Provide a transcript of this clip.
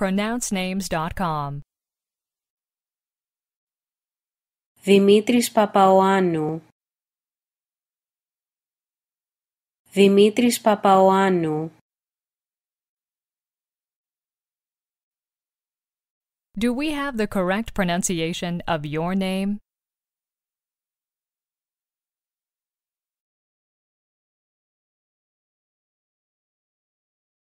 pronouncenames.com. Dimitris Παπαοάνου Dimitris Παπαοάνου Do we have the correct pronunciation of your name?